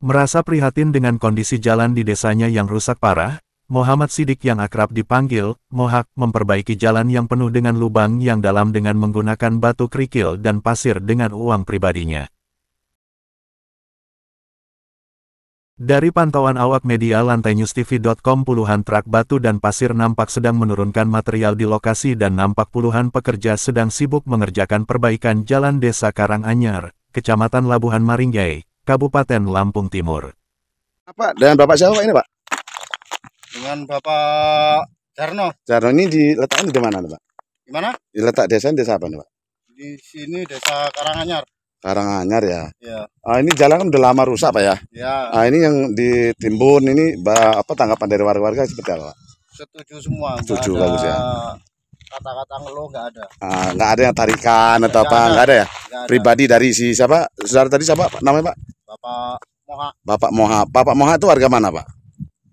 Merasa prihatin dengan kondisi jalan di desanya yang rusak parah, Muhammad Sidik yang akrab dipanggil, Mohak, memperbaiki jalan yang penuh dengan lubang yang dalam dengan menggunakan batu kerikil dan pasir dengan uang pribadinya. Dari pantauan awak media lantai lantainewstv.com puluhan truk batu dan pasir nampak sedang menurunkan material di lokasi dan nampak puluhan pekerja sedang sibuk mengerjakan perbaikan jalan desa Karanganyar, Kecamatan Labuhan Maringgai, Kabupaten Lampung Timur. Apa dengan Bapak siapa ini Pak? Dengan Bapak Jarno. Jarno ini diletakkan di mana Pak? Di mana? Diletak desa desa apa nih Pak? Di sini desa Karanganyar. Karanganyar ya. Iya. Ah, ini jalan kan udah lama rusak Pak ya. Iya. Ah, ini yang ditimbun ini apa tanggapan dari warga-warga seperti apa Setuju semua. Setuju bagus ya kata-kata ngeluh nggak ada. Ah, nggak ada yang tarikan atau gak apa? Nggak ada, ada ya? Gak ada. Pribadi dari si siapa? Saudara tadi siapa namanya Pak? Bapak Moha. Bapak Moha. Bapak Moha itu warga mana, Pak?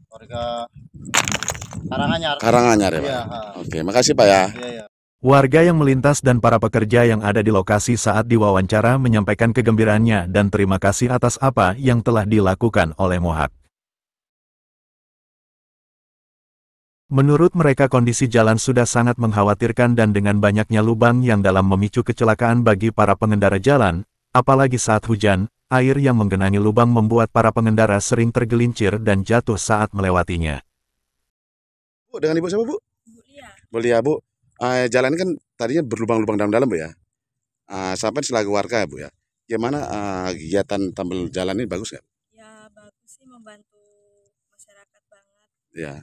Warga Karanganyar. Karanganyar ya, Pak. Ya, Oke, makasih Pak ya. Iya, iya. Warga yang melintas dan para pekerja yang ada di lokasi saat diwawancara menyampaikan kegembiraannya dan terima kasih atas apa yang telah dilakukan oleh Mohak. Menurut mereka kondisi jalan sudah sangat mengkhawatirkan dan dengan banyaknya lubang yang dalam memicu kecelakaan bagi para pengendara jalan, apalagi saat hujan, air yang menggenangi lubang membuat para pengendara sering tergelincir dan jatuh saat melewatinya. Bu, dengan ibu siapa bu? Bu Lia. Bu Lia bu, uh, eh, jalan kan tadinya berlubang-lubang dalam-dalam bu ya. Uh, sampai selagi warga bu ya. Gimana uh, kegiatan tambal jalan ini bagus nggak? Ya bagus sih membantu masyarakat banget. Ya.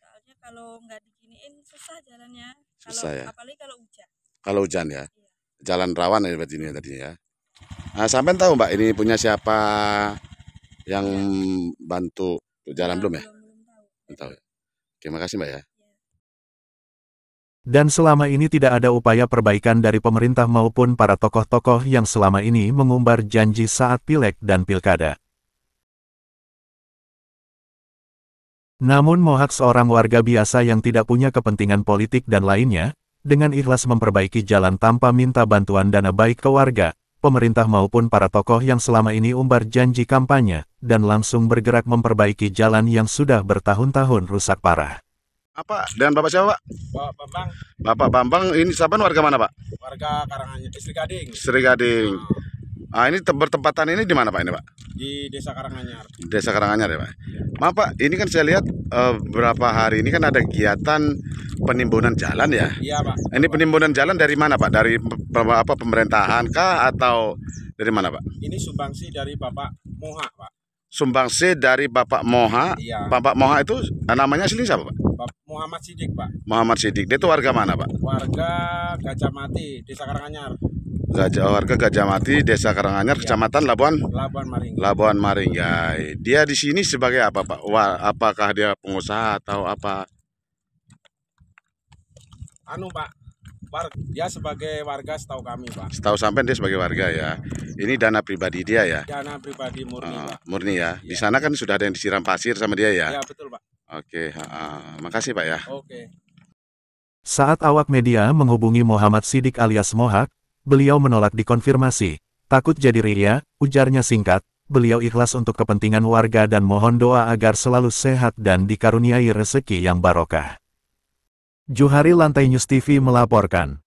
Soalnya kalau nggak diginiin susah jalannya. Susah kalau, ya. Apalagi kalau hujan. Kalau hujan ya. ya. Jalan rawan ya berarti ini ya, tadinya ya. Nah, sampai tahu Mbak ini punya siapa yang bantu jalan nah, belum ya? Belum tahu. Ya. Terima kasih Mbak ya. Iya. Dan selama ini tidak ada upaya perbaikan dari pemerintah maupun para tokoh-tokoh yang selama ini mengumbar janji saat pilek dan pilkada. Namun Mohak seorang warga biasa yang tidak punya kepentingan politik dan lainnya, dengan ikhlas memperbaiki jalan tanpa minta bantuan dana baik ke warga, pemerintah maupun para tokoh yang selama ini umbar janji kampanye, dan langsung bergerak memperbaiki jalan yang sudah bertahun-tahun rusak parah. Apa? Dan Bapak siapa, Pak? Bapak Bambang. Bapak Bambang, ini siapa warga mana, Pak? Warga Karanganyar, Sri Gading. Sri Gading. Nah. Ah, ini bertempatan ini di mana Pak ini Pak? Di Desa Karanganyar. Desa Karanganyar ya Pak. Iya. Maaf Pak, ini kan saya lihat uh, eh, berapa hari ini kan ada kegiatan penimbunan jalan ya? Iya Pak. Ini penimbunan jalan dari mana Pak? Dari apa pemerintahan kah atau dari mana Pak? Ini sumbangsi dari Bapak Moha Pak. Sumbangsi dari Bapak Moha. Iya. Bapak Moha itu eh, namanya asli siapa Pak? Muhammad Sidik Pak. Muhammad Sidik. Dia itu warga mana Pak? Warga Gajah Mati, Desa Karanganyar. Gajah warga Gajah Mati, Desa Karanganyar, Kecamatan Labuan Labuan Maring. Labuan Maring. Ya, dia di sini sebagai apa, Pak? Wah, apakah dia pengusaha atau apa? Anu, Pak. War, dia sebagai warga setahu kami, Pak. Setahu sampai dia sebagai warga ya. Ini dana pribadi dia ya. Dana pribadi murni, uh, Pak. Murni ya. ya. Di sana kan sudah ada yang disiram pasir sama dia ya. Ya betul, Pak. Oke, uh, makasih, Pak ya. Oke. Saat awak media menghubungi Muhammad Sidik alias Mohak, beliau menolak dikonfirmasi. Takut jadi ria, ujarnya singkat, beliau ikhlas untuk kepentingan warga dan mohon doa agar selalu sehat dan dikaruniai rezeki yang barokah. Juhari Lantai News TV melaporkan.